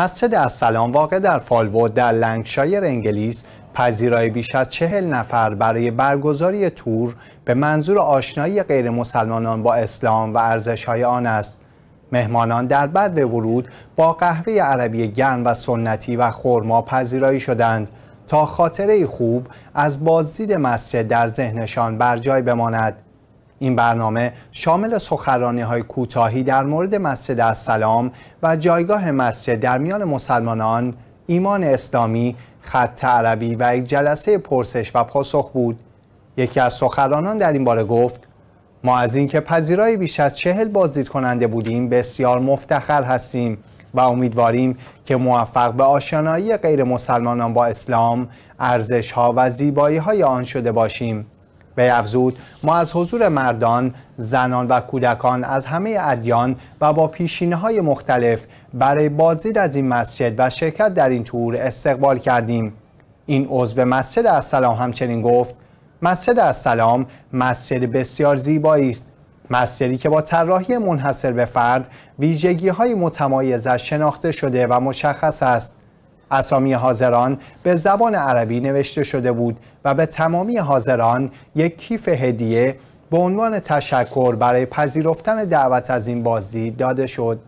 مسجد از سلام واقع در فالوود در لنگشایر انگلیس پذیرای بیش از چهل نفر برای برگزاری تور به منظور آشنایی غیر مسلمانان با اسلام و های آن است. مهمانان در بد ورود با قهوه عربی گرم و سنتی و خورما پذیرایی شدند تا خاطره خوب از بازدید مسجد در ذهنشان بر جای بماند. این برنامه شامل سخرانی های کوتاهی در مورد مسجد السلام و جایگاه مسجد در میان مسلمانان، ایمان اسلامی، خط عربی و یک جلسه پرسش و پاسخ بود. یکی از سخرانان در این باره گفت ما از اینکه پذیرای بیش از چهل بازدید کننده بودیم بسیار مفتخر هستیم و امیدواریم که موفق به آشنایی غیر مسلمانان با اسلام، ارزش ها و زیبایی های آن شده باشیم. افزود ما از حضور مردان، زنان و کودکان از همه ادیان و با پیشینه های مختلف برای بازدید از این مسجد و شرکت در این تور استقبال کردیم. این عضو مسجد السلام همچنین گفت مسجد السلام مسجد بسیار زیبایی است مسجدی که با طراحی منحصر به فرد ویژگی های متمایزش شناخته شده و مشخص است اسامی حاضران به زبان عربی نوشته شده بود و به تمامی حاضران یک کیف هدیه به عنوان تشکر برای پذیرفتن دعوت از این بازی داده شد